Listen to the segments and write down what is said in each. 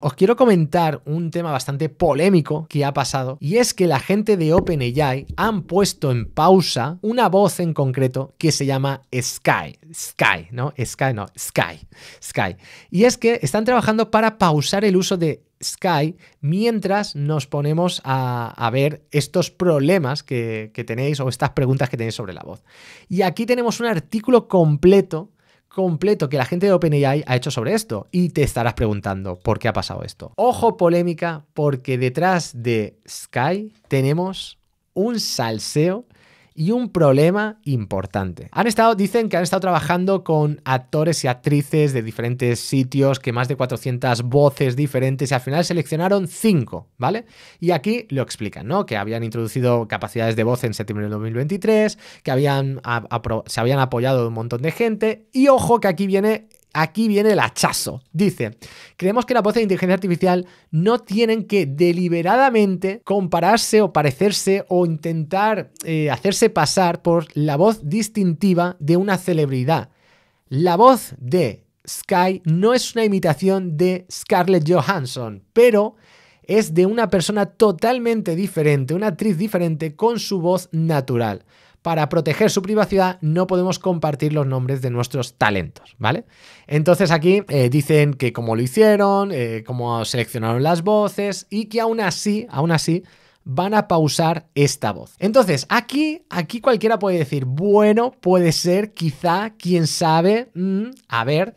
Os quiero comentar un tema bastante polémico que ha pasado y es que la gente de OpenAI han puesto en pausa una voz en concreto que se llama Sky. Sky, ¿no? Sky, no, Sky. Sky. Y es que están trabajando para pausar el uso de Sky mientras nos ponemos a, ver estos problemas que tenéis o estas preguntas que tenéis sobre la voz. Y aquí tenemos un artículo completo completo que la gente de OpenAI ha hecho sobre esto. Y te estarás preguntando, ¿por qué ha pasado esto? Ojo polémica, porque detrás de Sky tenemos un salseo y un problema importante. Han estado, dicen que han estado trabajando con actores y actrices de diferentes sitios, que más de 400 voces diferentes y al final seleccionaron 5, ¿vale? Y aquí lo explican, ¿no? Que habían introducido capacidades de voz en septiembre de 2023, que habían se habían apoyado un montón de gente y ojo que aquí viene Aquí viene el hachazo. Dice, creemos que la voz de inteligencia artificial no tienen que deliberadamente compararse o parecerse o intentar eh, hacerse pasar por la voz distintiva de una celebridad. La voz de Sky no es una imitación de Scarlett Johansson, pero es de una persona totalmente diferente, una actriz diferente con su voz natural para proteger su privacidad no podemos compartir los nombres de nuestros talentos, ¿vale? Entonces aquí eh, dicen que cómo lo hicieron, eh, cómo seleccionaron las voces y que aún así, aún así, van a pausar esta voz. Entonces, aquí, aquí cualquiera puede decir, bueno, puede ser, quizá, quién sabe, mm, a ver.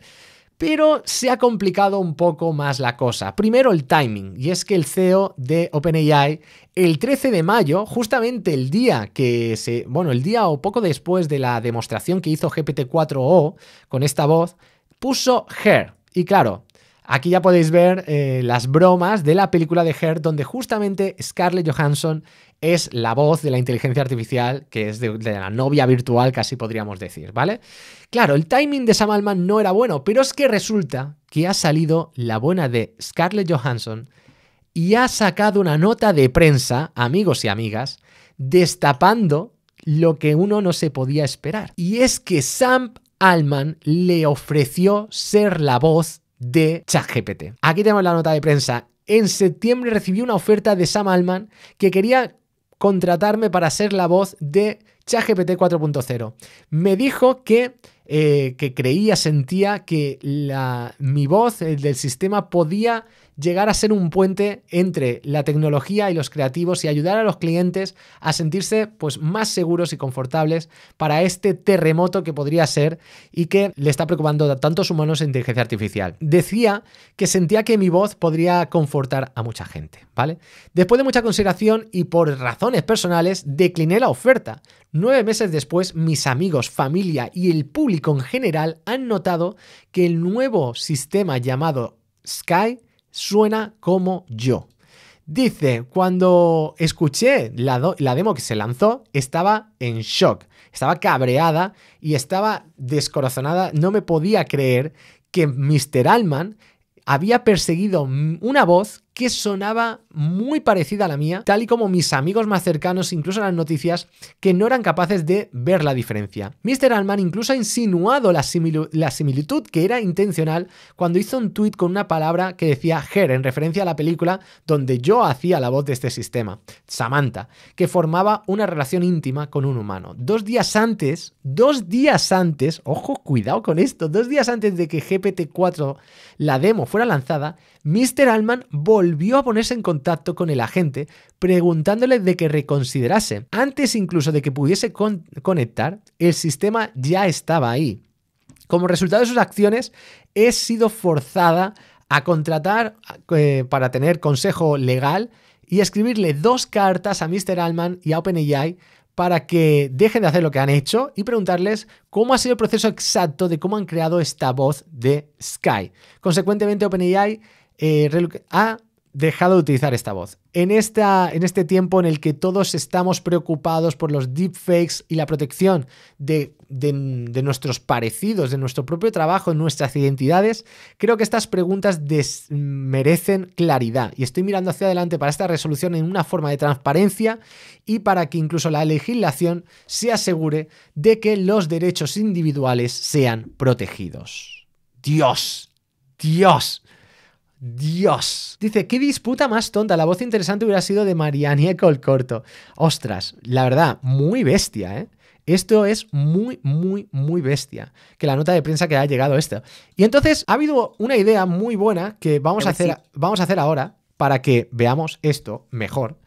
Pero se ha complicado un poco más la cosa. Primero el timing, y es que el CEO de OpenAI, el 13 de mayo, justamente el día que se, bueno, el día o poco después de la demostración que hizo GPT-4O con esta voz, puso Her. Y claro, Aquí ya podéis ver eh, las bromas de la película de Her, donde justamente Scarlett Johansson es la voz de la inteligencia artificial, que es de, la novia virtual, casi podríamos decir, ¿vale? Claro, el timing de Sam Allman no era bueno, pero es que resulta que ha salido la buena de Scarlett Johansson y ha sacado una nota de prensa, amigos y amigas, destapando lo que uno no se podía esperar. Y es que Sam Allman le ofreció ser la voz de ChatGPT. Aquí tenemos la nota de prensa. En septiembre recibí una oferta de Sam Alman que quería contratarme para ser la voz de ChatGPT 4.0. Me dijo que, eh, que creía, sentía que la, mi voz el del sistema podía llegar a ser un puente entre la tecnología y los creativos y ayudar a los clientes a sentirse pues, más seguros y confortables para este terremoto que podría ser y que le está preocupando a tantos humanos en inteligencia artificial. Decía que sentía que mi voz podría confortar a mucha gente, ¿vale? Después de mucha consideración y por razones personales, decliné la oferta. Nueve meses después, mis amigos, familia y el público en general han notado que el nuevo sistema llamado Sky suena como yo. Dice, cuando escuché la, la, demo que se lanzó, estaba en shock, estaba cabreada y estaba descorazonada, no me podía creer que Mr. Alman había perseguido una voz sonaba muy parecida a la mía, tal y como mis amigos más cercanos, incluso en las noticias, que no eran capaces de ver la diferencia. Mr. Alman incluso ha insinuado la, la similitud que era intencional cuando hizo un tuit con una palabra que decía Her en referencia a la película donde yo hacía la voz de este sistema, Samantha, que formaba una relación íntima con un humano. Dos días antes, dos días antes, ojo, cuidado con esto, dos días antes de que GPT-4, la demo, fuera lanzada, Mr. Allman volvió a ponerse en contacto con el agente preguntándole de que reconsiderase. Antes incluso de que pudiese conectar, el sistema ya estaba ahí. Como resultado de sus acciones, he sido forzada a contratar eh, para tener consejo legal y escribirle dos cartas a Mr. Allman y a OpenAI para que dejen de hacer lo que han hecho y preguntarles cómo ha sido el proceso exacto de cómo han creado esta voz de Sky. Consecuentemente, OpenAI eh, ha dejado de utilizar esta voz. En, esta, en este tiempo en el que todos estamos preocupados por los deepfakes y la protección de, nuestros parecidos, de nuestro propio trabajo, nuestras identidades, creo que estas preguntas merecen claridad. Y estoy mirando hacia adelante para esta resolución en una forma de transparencia y para que incluso la legislación se asegure de que los derechos individuales sean protegidos. Dios, Dios. Dios. Dice, ¿qué disputa más tonta? La voz interesante hubiera sido de Marianie corto. Ostras, la verdad, muy bestia, ¿eh? Esto es muy, muy, muy bestia. Que la nota de prensa que ha llegado esto. Y entonces ha habido una idea muy buena que vamos, a hacer, vamos a hacer ahora para que veamos esto mejor.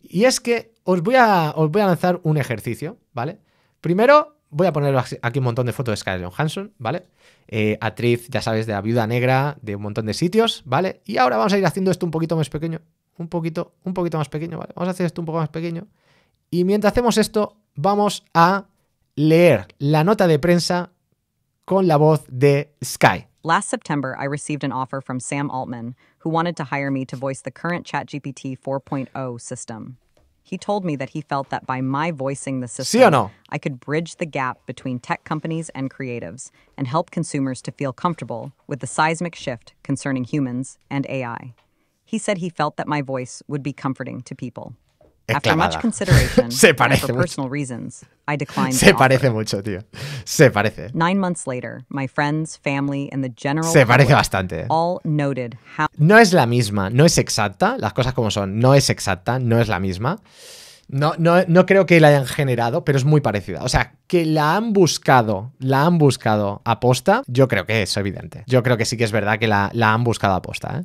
Y es que os voy a, os voy a lanzar un ejercicio, ¿vale? Primero, voy a poner aquí un montón de fotos de Scarlett Johansson, ¿vale? Eh, actriz, ya sabes, de la viuda negra, de un montón de sitios, ¿vale? Y ahora vamos a ir haciendo esto un poquito más pequeño, un poquito, un poquito más pequeño, ¿vale? Vamos a hacer esto un poco más pequeño. Y mientras hacemos esto, vamos a leer la nota de prensa con la voz de Sky. Last September, I received an offer from Sam Altman, who wanted to hire me to voice the current ChatGPT 4.0 system. He told me that he felt that by my voicing the system, sí no? I could bridge the gap between tech companies and creatives and help consumers to feel comfortable with the seismic shift concerning humans and AI. He said he felt that my voice would be comforting to people. Se parece mucho. Se parece mucho, tío. Se parece. Se parece bastante. No es la misma, no es exacta, las cosas como son, no es exacta, no es la misma. No, no, no creo que la hayan generado, pero es muy parecida. O sea, que la han buscado, la han buscado aposta, yo creo que es evidente. Yo creo que sí que es verdad que la, la han buscado aposta, ¿eh?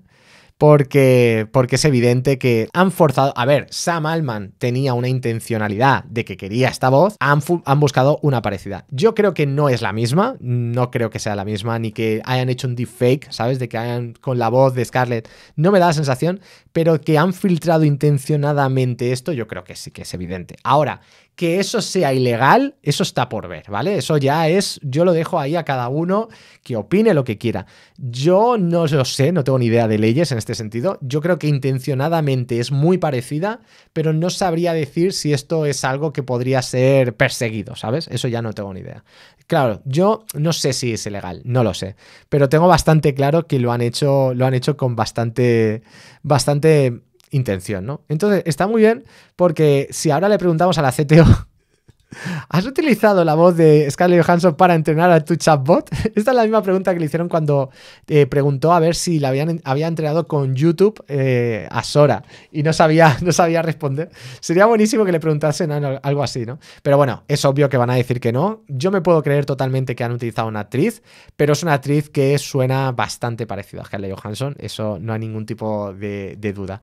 porque, porque es evidente que han forzado... A ver, Sam Allman tenía una intencionalidad de que quería esta voz, han, han buscado una parecida. Yo creo que no es la misma, no creo que sea la misma, ni que hayan hecho un deepfake, ¿sabes? De que hayan con la voz de Scarlett. No me da la sensación, pero que han filtrado intencionadamente esto, yo creo que sí que es evidente. Ahora, que eso sea ilegal, eso está por ver, ¿vale? Eso ya es, yo lo dejo ahí a cada uno que opine lo que quiera. Yo no lo sé, no tengo ni idea de leyes en este este sentido. Yo creo que intencionadamente es muy parecida, pero no sabría decir si esto es algo que podría ser perseguido, ¿sabes? Eso ya no tengo ni idea. Claro, yo no sé si es ilegal, no lo sé, pero tengo bastante claro que lo han hecho, lo han hecho con bastante, bastante intención, ¿no? Entonces, está muy bien porque si ahora le preguntamos a la CTO ¿Has utilizado la voz de Scarlett Johansson para entrenar a tu chatbot? Esta es la misma pregunta que le hicieron cuando eh, preguntó a ver si la habían, había entrenado con YouTube eh, a Sora y no sabía, no sabía responder. Sería buenísimo que le preguntasen algo así, ¿no? Pero bueno, es obvio que van a decir que no. Yo me puedo creer totalmente que han utilizado una actriz, pero es una actriz que suena bastante parecida a Scarlett Johansson. Eso no hay ningún tipo de duda.